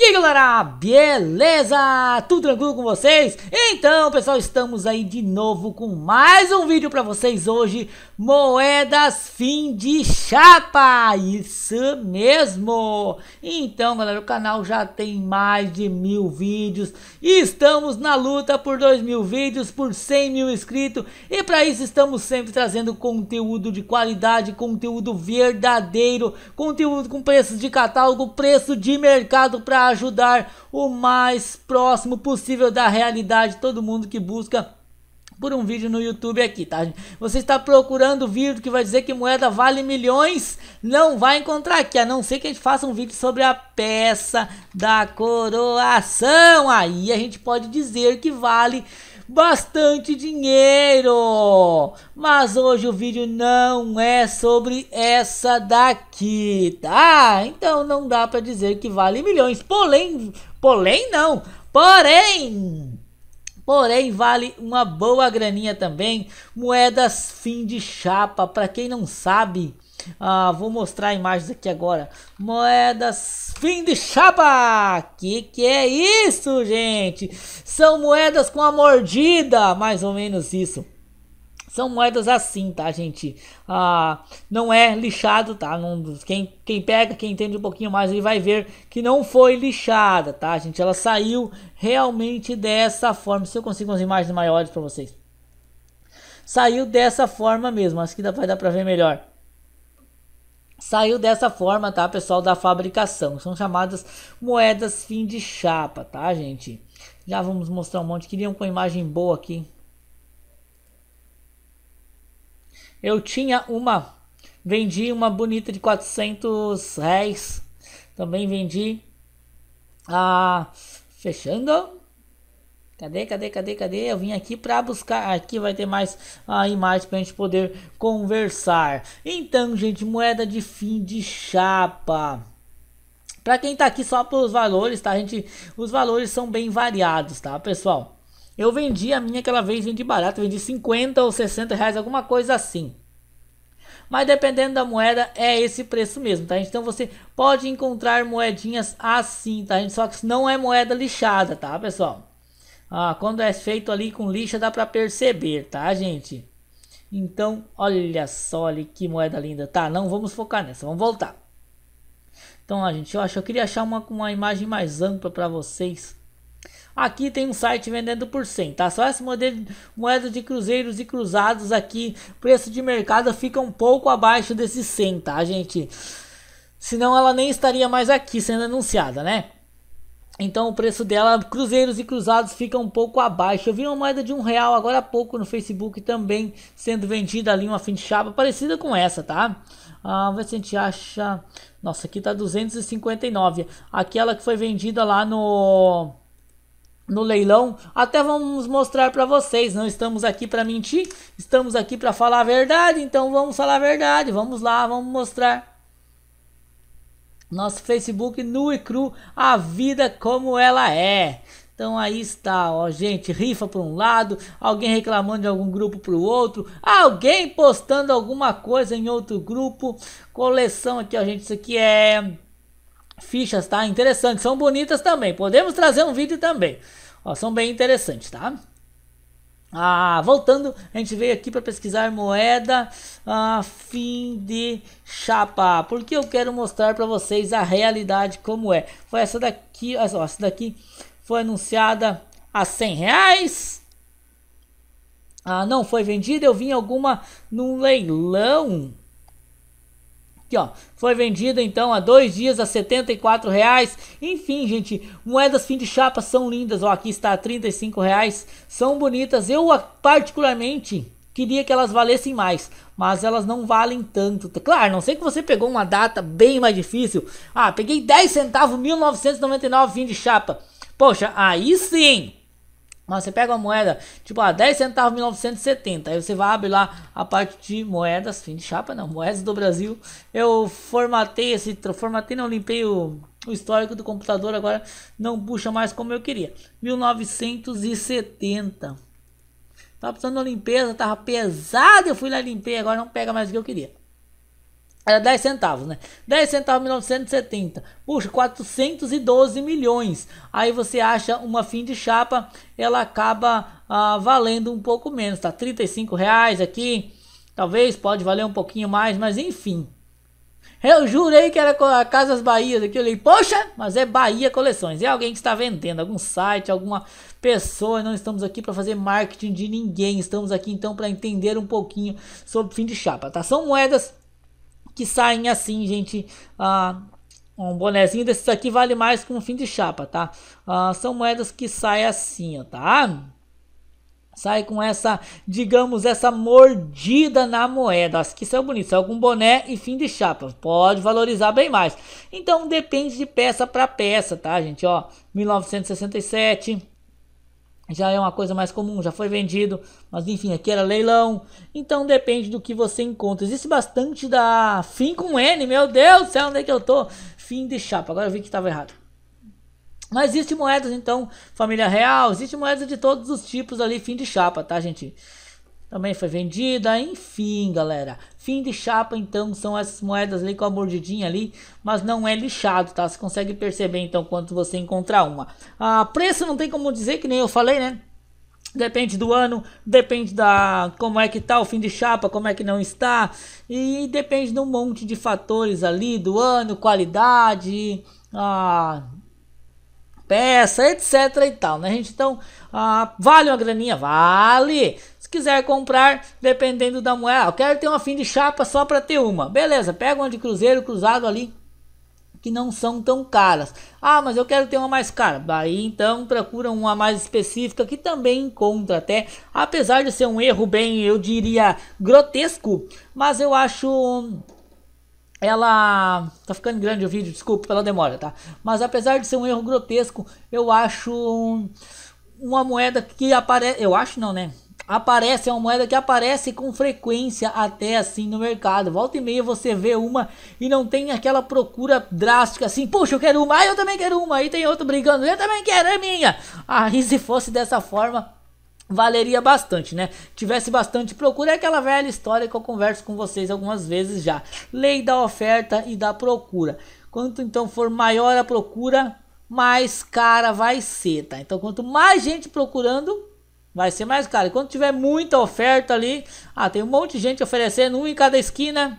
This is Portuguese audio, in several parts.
E aí galera, beleza? Tudo tranquilo com vocês? Então pessoal, estamos aí de novo com mais um vídeo pra vocês hoje Moedas fim de chapa, isso mesmo! Então galera, o canal já tem mais de mil vídeos E estamos na luta por dois mil vídeos, por cem mil inscritos E para isso estamos sempre trazendo conteúdo de qualidade, conteúdo verdadeiro Conteúdo com preços de catálogo, preço de mercado para ajudar o mais próximo possível da realidade todo mundo que busca por um vídeo no YouTube aqui, tá? Você está procurando o vídeo que vai dizer que moeda vale milhões, não vai encontrar aqui, a não ser que a gente faça um vídeo sobre a peça da coroação. Aí a gente pode dizer que vale bastante dinheiro. Mas hoje o vídeo não é sobre essa daqui, tá? Então não dá para dizer que vale milhões. Porém, porém não. Porém, porém vale uma boa graninha também. Moedas fim de chapa, para quem não sabe, ah, vou mostrar imagens aqui agora. Moedas fim de chapa. Que que é isso, gente? São moedas com a mordida, mais ou menos isso. São moedas assim, tá, gente? Ah, não é lixado, tá? Não, quem, quem pega, quem entende um pouquinho mais, ele vai ver que não foi lixada, tá, gente? Ela saiu realmente dessa forma. Se eu consigo umas imagens maiores para vocês. Saiu dessa forma mesmo. Acho que dá, vai dar pra ver melhor. Saiu dessa forma, tá, pessoal, da fabricação. São chamadas moedas fim de chapa, tá, gente? Já vamos mostrar um monte. Queriam com imagem boa aqui. Eu tinha uma... Vendi uma bonita de 400 reais. Também vendi a... Fechando Cadê, cadê, cadê, cadê? Eu vim aqui para buscar. Aqui vai ter mais a imagem para a gente poder conversar. Então, gente, moeda de fim de chapa. Para quem tá aqui só pelos valores, tá, gente? Os valores são bem variados, tá, pessoal? Eu vendi a minha aquela vez, vendi barato, vendi 50 ou 60 reais, alguma coisa assim. Mas dependendo da moeda, é esse preço mesmo, tá? Então você pode encontrar moedinhas assim, tá? Só que não é moeda lixada, tá, pessoal? Ah, quando é feito ali com lixa dá para perceber, tá, gente? Então, olha só ali que moeda linda. Tá, não vamos focar nessa, vamos voltar. Então, a gente, eu acho eu queria achar uma uma imagem mais ampla para vocês. Aqui tem um site vendendo por 100, tá? Só essa moeda de cruzeiros e cruzados aqui, preço de mercado fica um pouco abaixo desse 100, tá, gente? Senão ela nem estaria mais aqui sendo anunciada, né? Então o preço dela, cruzeiros e cruzados, fica um pouco abaixo. Eu vi uma moeda de um real agora há pouco no Facebook também sendo vendida ali, uma fim de chapa parecida com essa, tá? Ah, ver se a gente acha. Nossa, aqui tá 259. Aquela que foi vendida lá no no leilão. Até vamos mostrar para vocês. Não estamos aqui para mentir, estamos aqui para falar a verdade. Então vamos falar a verdade. Vamos lá, vamos mostrar. Nosso Facebook nu e cru, a vida como ela é. Então aí está, ó, gente, rifa para um lado, alguém reclamando de algum grupo para o outro, alguém postando alguma coisa em outro grupo. Coleção aqui, ó, gente, isso aqui é fichas, tá? Interessantes, são bonitas também. Podemos trazer um vídeo também. Ó, são bem interessantes, tá? Ah, voltando, a gente veio aqui para pesquisar moeda a ah, fim de chapa, porque eu quero mostrar para vocês a realidade como é. Foi essa daqui, olha só, essa daqui foi anunciada a 100 reais. Ah, não foi vendida, eu vi alguma num leilão. Aqui, ó, foi vendida então há dois dias a 74 reais. Enfim, gente, moedas fim de chapa são lindas. Ó, aqui está a 35 reais. São bonitas. Eu particularmente queria que elas valessem mais, mas elas não valem tanto. Claro, não sei que você pegou uma data bem mais difícil. Ah, peguei 10 centavos 1999 fim de chapa. Poxa, aí sim. Mas você pega uma moeda, tipo, a ah, 10 centavos 1970, aí você vai abrir lá a parte de moedas, fim de chapa não, moedas do Brasil. Eu formatei esse, formatei não, limpei o, o histórico do computador, agora não puxa mais como eu queria. 1970. Tava precisando de uma limpeza, tava pesado, eu fui lá limpei, agora não pega mais o que eu queria. Era 10 centavos, né? 10 centavos 1970. Puxa, 412 milhões. Aí você acha uma fim de chapa, ela acaba ah, valendo um pouco menos, tá? 35 reais aqui. Talvez pode valer um pouquinho mais, mas enfim. Eu jurei que era a Casas Bahia aqui. Eu li, poxa, mas é Bahia Coleções. É alguém que está vendendo, algum site, alguma pessoa. Não estamos aqui para fazer marketing de ninguém. Estamos aqui então para entender um pouquinho sobre fim de chapa, tá? São moedas que saem assim, gente. Ah, um bonezinho desses aqui vale mais com um fim de chapa, tá? Ah, são moedas que saem assim, ó, tá? Sai com essa, digamos, essa mordida na moeda. Acho que isso é bonito. Saiu com boné e fim de chapa. Pode valorizar bem mais. Então depende de peça para peça, tá, gente? Ó, 1967, já é uma coisa mais comum, já foi vendido, mas enfim, aqui era leilão, então depende do que você encontra. Existe bastante da fim com N, meu Deus do céu, onde é que eu tô? Fim de chapa, agora eu vi que estava errado. Mas existe moedas então, família real, existe moedas de todos os tipos ali, fim de chapa, tá gente? Também foi vendida, enfim, galera. Fim de chapa, então, são essas moedas ali com a mordidinha ali, mas não é lixado, tá? Você consegue perceber, então, quando você encontrar uma. a ah, preço não tem como dizer, que nem eu falei, né? Depende do ano, depende da como é que tá o fim de chapa, como é que não está, e depende de um monte de fatores ali do ano, qualidade, a peça, etc e tal, né, gente? Então, a, ah, vale uma graninha? Vale! Se quiser comprar, dependendo da moeda, ah, eu quero ter uma fim de chapa só para ter uma. Beleza, pega uma de cruzeiro cruzado ali que não são tão caras. Ah, mas eu quero ter uma mais cara. Daí então procura uma mais específica que também encontra até, apesar de ser um erro bem, eu diria grotesco, mas eu acho ela tá ficando grande o vídeo, desculpa pela demora, tá? Mas apesar de ser um erro grotesco, eu acho uma moeda que aparece, eu acho não, né? aparece, é uma moeda que aparece com frequência até assim no mercado. Volta e meia você vê uma e não tem aquela procura drástica assim, puxa, eu quero uma, ah, eu também quero uma, aí tem outro brigando, eu também quero, é minha. Aí ah, se fosse dessa forma, valeria bastante, né? Tivesse bastante procura, é aquela velha história que eu converso com vocês algumas vezes já. Lei da oferta e da procura. Quanto então for maior a procura, mais cara vai ser, tá? Então, quanto mais gente procurando, Vai ser mais caro. E quando tiver muita oferta ali, ah, tem um monte de gente oferecendo, um em cada esquina,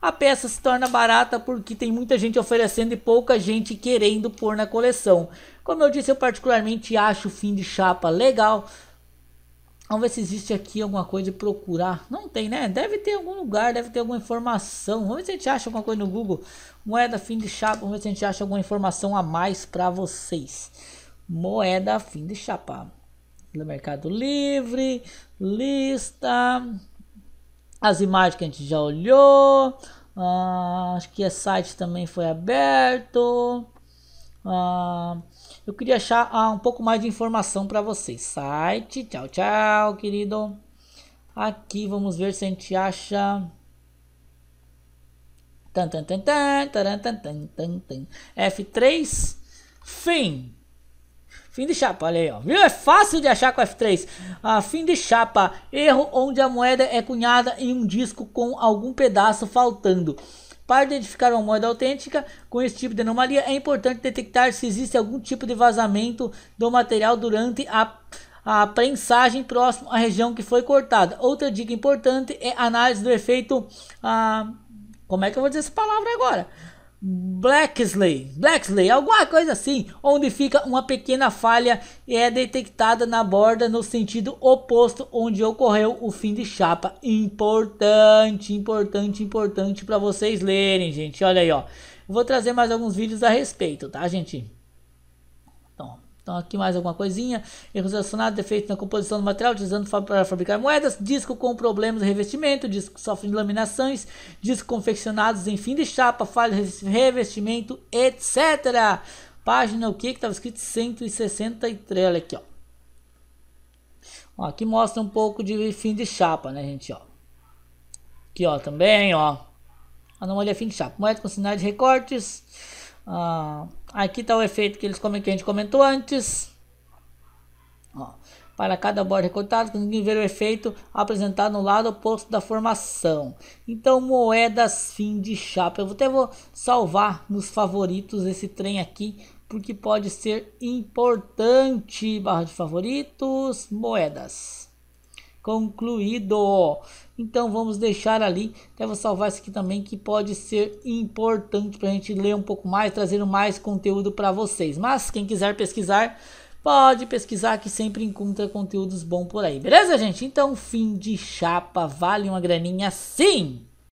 a peça se torna barata porque tem muita gente oferecendo e pouca gente querendo pôr na coleção. Como eu disse, eu particularmente acho o fim de chapa legal. Vamos ver se existe aqui alguma coisa de procurar. Não tem, né? Deve ter algum lugar, deve ter alguma informação. Vamos ver se a gente acha alguma coisa no Google. Moeda fim de chapa. Vamos ver se a gente acha alguma informação a mais para vocês. Moeda fim de chapa do Mercado Livre, lista, as imagens que a gente já olhou, ah, acho que o site também foi aberto. Ah, eu queria achar ah, um pouco mais de informação para vocês. Site, tchau, tchau, querido. Aqui vamos ver se a gente acha. F3, fim. Fim de chapa, olha aí, ó. Viu? É fácil de achar com F3. Ah, fim de chapa. Erro onde a moeda é cunhada em um disco com algum pedaço faltando. Para identificar uma moeda autêntica com esse tipo de anomalia, é importante detectar se existe algum tipo de vazamento do material durante a, a prensagem próximo à região que foi cortada. Outra dica importante é análise do efeito. Ah, como é que eu vou dizer essa palavra agora? Blacksley, Blacksley, alguma coisa assim, onde fica uma pequena falha e é detectada na borda no sentido oposto onde ocorreu o fim de chapa. Importante, importante, importante para vocês lerem, gente. Olha aí, ó. Vou trazer mais alguns vídeos a respeito, tá, gente? Então, aqui mais alguma coisinha. Erros relacionados, defeito na composição do material, utilizando para fabricar moedas. Disco com problemas de revestimento, disco de laminações, disco confeccionados em fim de chapa, falha de revestimento, etc. Página o que que estava escrito 163, olha aqui, ó. ó. Aqui mostra um pouco de fim de chapa, né, gente, ó. Aqui, ó, também, ó. Ah, não, olha fim de chapa. Moeda com sinais de recortes ah, aqui está o efeito que, eles, que a gente comentou antes. Ó, para cada borda recortada, conseguimos ver o efeito apresentado no lado oposto da formação. Então, moedas fim de chapa. Eu até vou salvar nos favoritos esse trem aqui, porque pode ser importante. Barra de favoritos, moedas. Concluído. Então vamos deixar ali. vou salvar isso aqui também que pode ser importante para a gente ler um pouco mais, trazer mais conteúdo para vocês. Mas quem quiser pesquisar, pode pesquisar que sempre encontra conteúdos bons por aí. Beleza, gente? Então fim de chapa, vale uma graninha sim!